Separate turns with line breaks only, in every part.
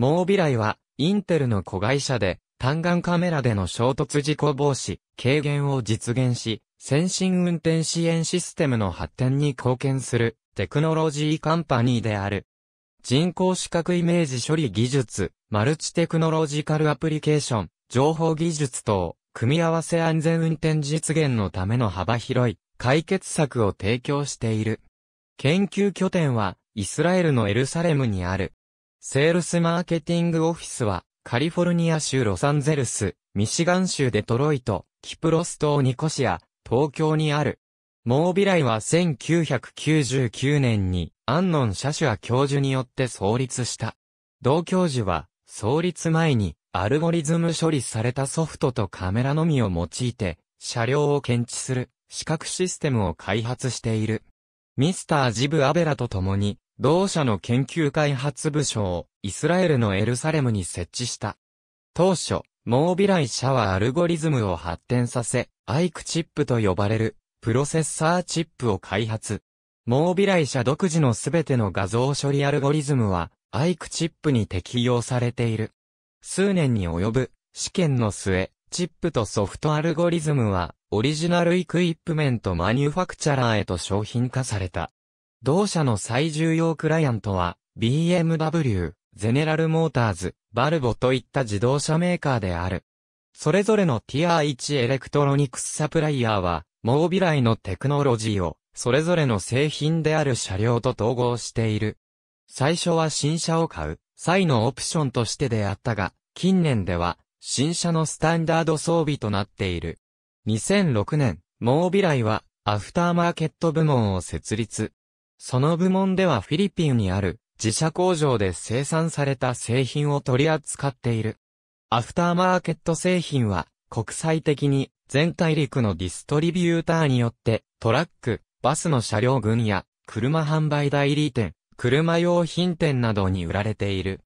モービライは、インテルの子会社で、単眼カメラでの衝突事故防止、軽減を実現し、先進運転支援システムの発展に貢献する、テクノロジーカンパニーである。人工視覚イメージ処理技術、マルチテクノロジカルアプリケーション、情報技術等、組み合わせ安全運転実現のための幅広い解決策を提供している。研究拠点は、イスラエルのエルサレムにある、セールスマーケティングオフィスは、カリフォルニア州ロサンゼルス、ミシガン州デトロイト、キプロス島ニコシア、東京にある。モービライは1999年に、アンノン・シャシュア教授によって創立した。同教授は、創立前に、アルゴリズム処理されたソフトとカメラのみを用いて、車両を検知する、視覚システムを開発している。ミスター・ジブ・アベラと共に、同社の研究開発部署をイスラエルのエルサレムに設置した。当初、モービライ社はアルゴリズムを発展させ、アイクチップと呼ばれるプロセッサーチップを開発。モービライ社独自のすべての画像処理アルゴリズムはアイクチップに適用されている。数年に及ぶ試験の末、チップとソフトアルゴリズムはオリジナルイクイップメントマニュファクチャラーへと商品化された。同社の最重要クライアントは、BMW、ゼネラルモーターズ、バルボといった自動車メーカーである。それぞれのティア1エレクトロニクスサプライヤーは、モービライのテクノロジーを、それぞれの製品である車両と統合している。最初は新車を買う、際のオプションとしてであったが、近年では、新車のスタンダード装備となっている。2006年、モービライは、アフターマーケット部門を設立。その部門ではフィリピンにある自社工場で生産された製品を取り扱っている。アフターマーケット製品は国際的に全大陸のディストリビューターによってトラック、バスの車両群や車販売代理店、車用品店などに売られている。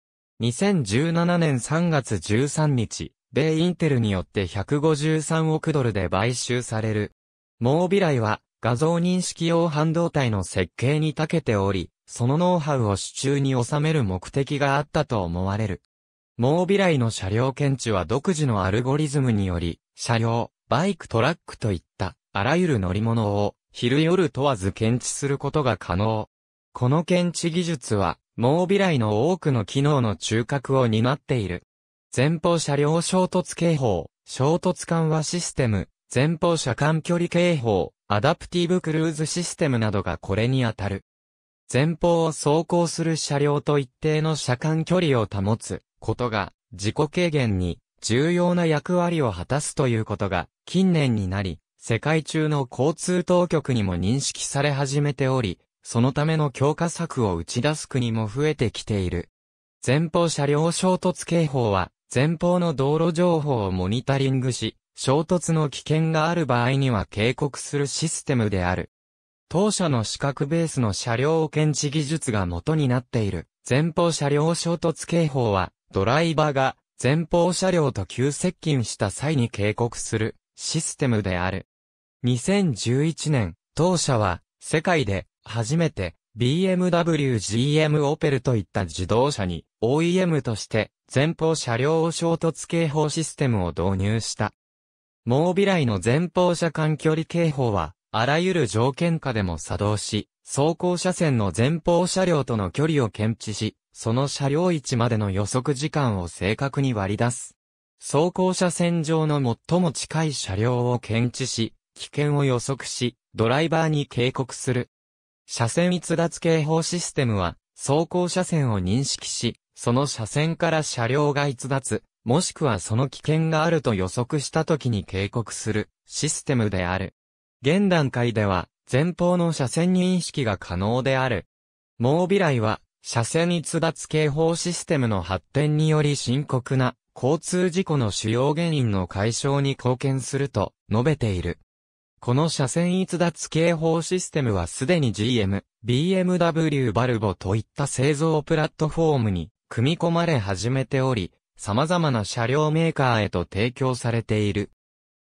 2017年3月13日、米インテルによって153億ドルで買収される。モービライは画像認識用半導体の設計に長けており、そのノウハウを手中に収める目的があったと思われる。モービライの車両検知は独自のアルゴリズムにより、車両、バイクトラックといった、あらゆる乗り物を、昼夜問わず検知することが可能。この検知技術は、モービライの多くの機能の中核を担っている。前方車両衝突警報、衝突緩和システム、前方車間距離警報、アダプティブクルーズシステムなどがこれにあたる。前方を走行する車両と一定の車間距離を保つことが、自己軽減に重要な役割を果たすということが、近年になり、世界中の交通当局にも認識され始めており、そのための強化策を打ち出す国も増えてきている。前方車両衝突警報は、前方の道路情報をモニタリングし、衝突の危険がある場合には警告するシステムである。当社の資格ベースの車両検知技術が元になっている前方車両衝突警報はドライバーが前方車両と急接近した際に警告するシステムである。2011年、当社は世界で初めて BMW GM オペルといった自動車に OEM として前方車両衝突警報システムを導入した。モービライの前方車間距離警報は、あらゆる条件下でも作動し、走行車線の前方車両との距離を検知し、その車両位置までの予測時間を正確に割り出す。走行車線上の最も近い車両を検知し、危険を予測し、ドライバーに警告する。車線逸脱警報システムは、走行車線を認識し、その車線から車両が逸脱、もしくはその危険があると予測した時に警告するシステムである。現段階では前方の車線認識が可能である。もう未来は車線逸脱警報システムの発展により深刻な交通事故の主要原因の解消に貢献すると述べている。この車線逸脱警報システムはすでに GM、BMW バルボといった製造プラットフォームに組み込まれ始めており、様々な車両メーカーへと提供されている。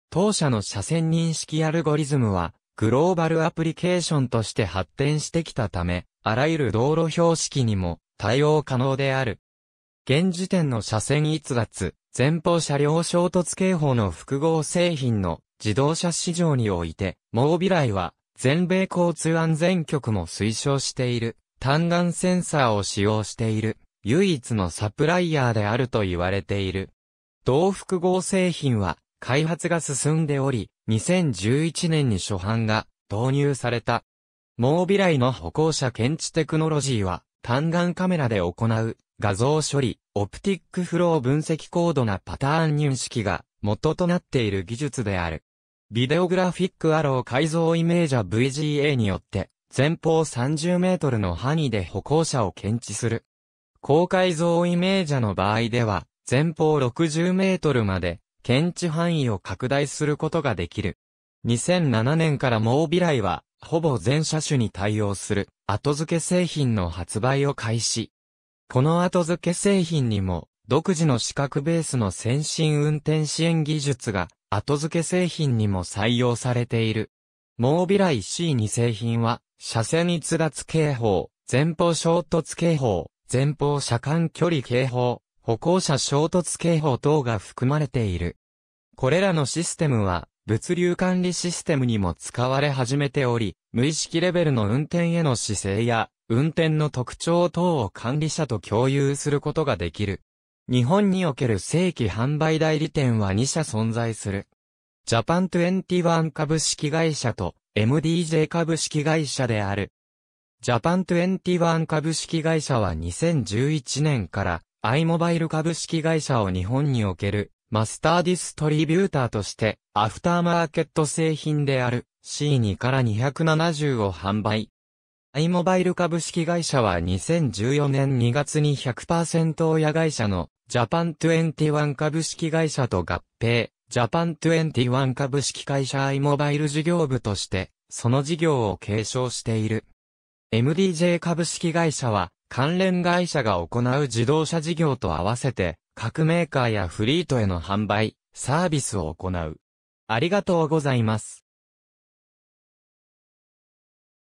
当社の車線認識アルゴリズムは、グローバルアプリケーションとして発展してきたため、あらゆる道路標識にも対応可能である。現時点の車線逸脱、前方車両衝突警報の複合製品の自動車市場において、モービライは全米交通安全局も推奨している、単眼センサーを使用している。唯一のサプライヤーであると言われている。同複合製品は開発が進んでおり、2011年に初版が導入された。もう未来の歩行者検知テクノロジーは、単眼カメラで行う画像処理、オプティックフロー分析高度なパターン認識が元となっている技術である。ビデオグラフィックアロー改造イメージャ VGA によって、前方30メートルの範囲で歩行者を検知する高解像イメージャの場合では、前方60メートルまで、検知範囲を拡大することができる。2007年からモービライは、ほぼ全車種に対応する、後付け製品の発売を開始。この後付け製品にも、独自の視覚ベースの先進運転支援技術が、後付け製品にも採用されている。モービライ C2 製品は、車線逸脱警報、前方衝突警報、前方車間距離警報、歩行者衝突警報等が含まれている。これらのシステムは、物流管理システムにも使われ始めており、無意識レベルの運転への姿勢や、運転の特徴等を管理者と共有することができる。日本における正規販売代理店は2社存在する。ジャパン21株式会社と MDJ 株式会社である。ジャパン21株式会社は2011年から iMobile 株式会社を日本におけるマスターディストリビューターとしてアフターマーケット製品である C2 から270を販売。iMobile 株式会社は2014年2月に100%親会社のジャパン21株式会社と合併、ジャパン21株式会社 iMobile 事業部として、その事業を継承している。MDJ 株式会社は、関連会社が行う自動車事業と合わせて、各メーカーやフリートへの販売、サービスを行う。ありがとうございます。